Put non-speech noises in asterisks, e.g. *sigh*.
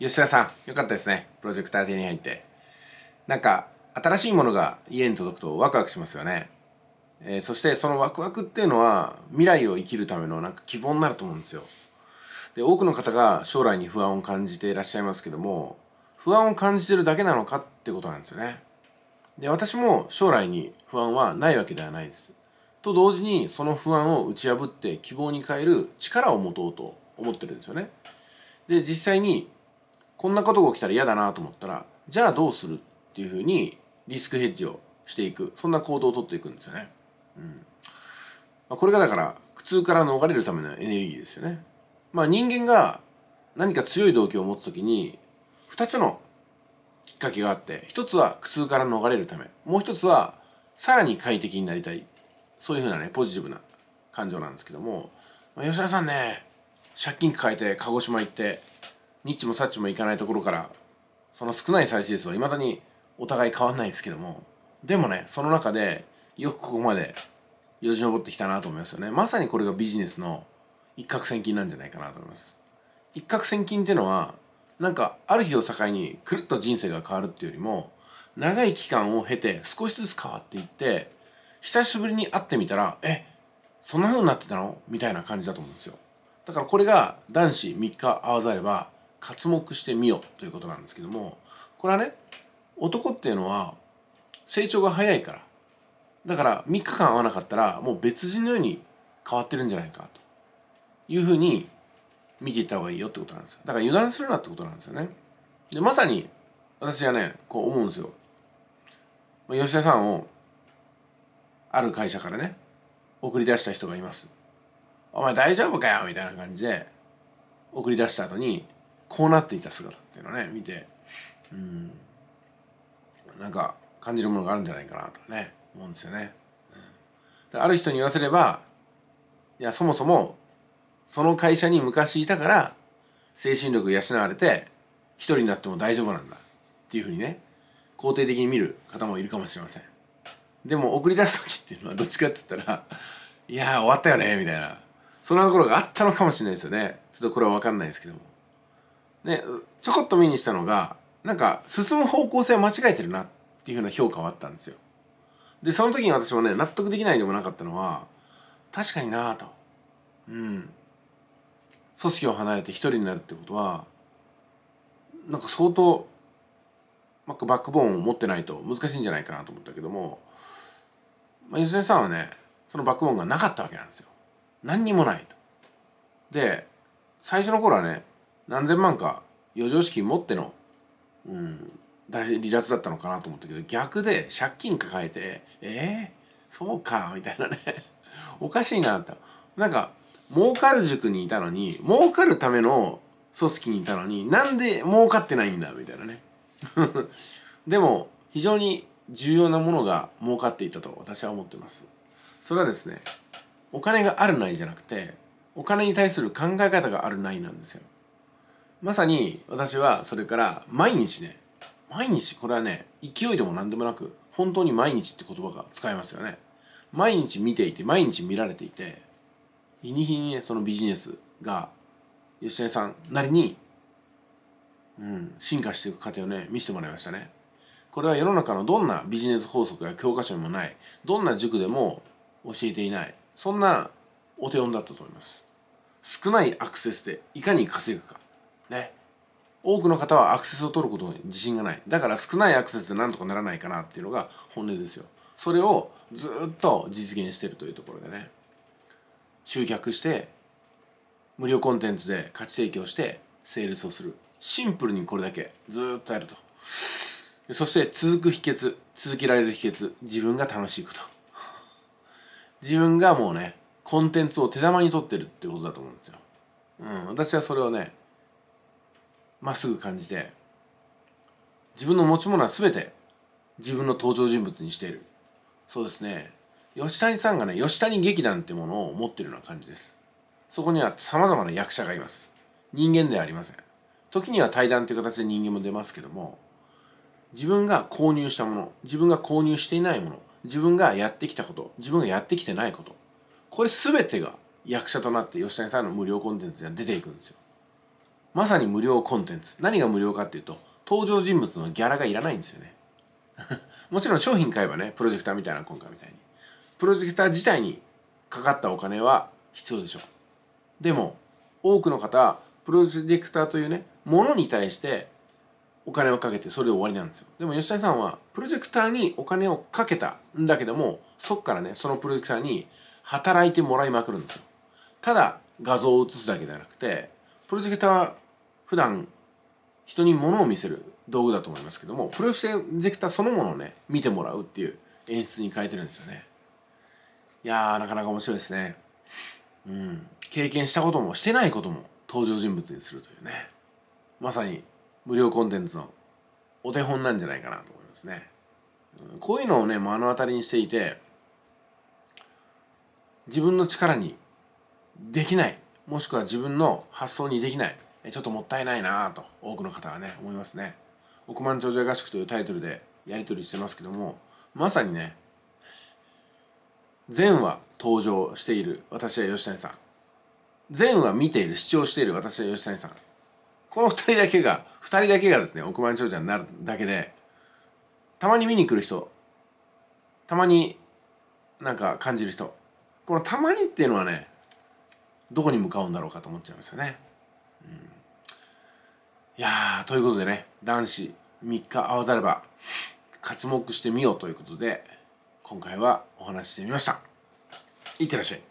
吉田さんよかったですねプロジェクター手に入ってなんか新しいものが家に届くとワクワクしますよね、えー、そしてそのワクワクっていうのは未来を生きるためのなんか希望になると思うんですよで多くの方が将来に不安を感じていらっしゃいますけども不安を感じてるだけなのかってことなんですよねで私も将来に不安はないわけではないですと同時にその不安を打ち破って希望に変える力を持とうと思ってるんですよねで実際にこんなことが起きたら嫌だなと思ったらじゃあどうするっていうふうにリスクヘッジをしていくそんな行動をとっていくんですよね。うんまこれがだから苦痛から逃れるためのエネルギーですよね。まあ、人間が何か強い動機を持つ時に2つのきっかけがあって1つは苦痛から逃れるためもう1つはさらに快適になりたいそういうふうなねポジティブな感情なんですけども、まあ、吉田さんね借金抱えて鹿児島行ってニッチもサッチもいかないところからその少ない再生数はいまだにお互い変わんないですけどもでもねその中でよくここまでよじ登ってきたなと思いますよねまさにこれがビジネスの一攫千金なんじゃないかなと思います一攫千金ってのはなんかある日を境にくるっと人生が変わるっていうよりも長い期間を経て少しずつ変わっていって久しぶりに会ってみたらえそんな風になってたのみたいな感じだと思うんですよだからこれが男子3日会わざれば刮目してみよということなんですけどもこれはね男っていうのは成長が早いからだから3日間会わなかったらもう別人のように変わってるんじゃないかというふうに見ていった方がいいよってことなんですよだから油断するなってことなんですよねでまさに私はねこう思うんですよ吉田さんをある会社からね送り出した人がいますお前大丈夫かよみたいな感じで送り出した後にこうなっていた姿っていうのをね見てうんなんか感じるものがあるんじゃないかなとね思うんですよね。うん、ある人に言わせればいやそもそもその会社に昔いたから精神力養われて一人になっても大丈夫なんだっていうふうにね肯定的に見る方もいるかもしれません。でも送り出す時っていうのはどっちかって言ったら「いや終わったよね」みたいなそんなところがあったのかもしれないですよねちょっとこれは分かんないですけども。ね、ちょこっと目にしたのがなんか進む方向性を間違えてるなっていうふうな評価はあったんですよ。でその時に私もね納得できないでもなかったのは確かになぁと。うん。組織を離れて一人になるってことはなんか相当バックボーンを持ってないと難しいんじゃないかなと思ったけども、まあ、吉田さんはねそのバックボーンがなかったわけなんですよ。何にもないと。で最初の頃はね何千万か余剰資金持っての、うん、離脱だったのかなと思ったけど逆で借金抱えてえー、そうかみたいなね *laughs* おかしいなってなんか儲かる塾にいたのに儲かるための組織にいたのになんで儲かってないんだみたいなね *laughs* でも非常に重要なものが儲かっていたと私は思ってますそれはですねお金があるないじゃなくてお金に対する考え方があるないなんですよまさに私はそれから毎日ね毎日これはね勢いでも何でもなく本当に毎日って言葉が使えますよね毎日見ていて毎日見られていて日に日にねそのビジネスが吉谷さんなりに、うん、進化していく過程をね見せてもらいましたねこれは世の中のどんなビジネス法則や教科書にもないどんな塾でも教えていないそんなお手本だったと思います少ないアクセスでいかに稼ぐかね多くの方はアクセスを取ることに自信がないだから少ないアクセスでなんとかならないかなっていうのが本音ですよそれをずっと実現してるというところでね集客して無料コンテンツで価値提供してセールスをするシンプルにこれだけずっとやるとそして続く秘訣続けられる秘訣自分が楽しいこと自分がもうねコンテンツを手玉に取ってるってことだと思うんですようん私はそれをねまっすぐ感じて自分の持ち物は全て自分の登場人物にしているそうですね吉谷さんがね吉谷劇団ってものを持ってるような感じですそこには様々な役者がいます人間ではありません時には対談という形で人間も出ますけども自分が購入したもの自分が購入していないもの自分がやってきたこと自分がやってきてないことこれ全てが役者となって吉谷さんの無料コンテンツが出ていくんですよまさに無料コンテンツ何が無料かっていうと登場人物のギャラがいらないんですよね *laughs* もちろん商品買えばねプロジェクターみたいな今回みたいにプロジェクター自体にかかったお金は必要でしょうでも多くの方プロジェクターというねものに対してお金をかけてそれで終わりなんですよでも吉田さんはプロジェクターにお金をかけたんだけどもそっからねそのプロジェクターに働いてもらいまくるんですよただ画像を映すだけじゃなくてプロジェクター普段人に物を見せる道具だと思いますけどもプロジェクターそのものをね見てもらうっていう演出に変えてるんですよねいやーなかなか面白いですねうん経験したこともしてないことも登場人物にするというねまさに無料コンテンツのお手本なんじゃないかなと思いますね、うん、こういうのをね目の当たりにしていて自分の力にできないもしくは自分の発想にできないちょっともったいないなと多くの方はね思いますね億万長者合宿というタイトルでやり取りしてますけどもまさにね善は登場している私は吉谷さん善は見ている視聴している私は吉谷さんこの2人だけが2人だけがですね億万長者になるだけでたまに見に来る人たまになんか感じる人このたまにっていうのはねどこに向かうんだろうかと思っちゃいますよね。いやということでね男子3日合わざれば活目してみようということで今回はお話ししてみましたいってらっしゃい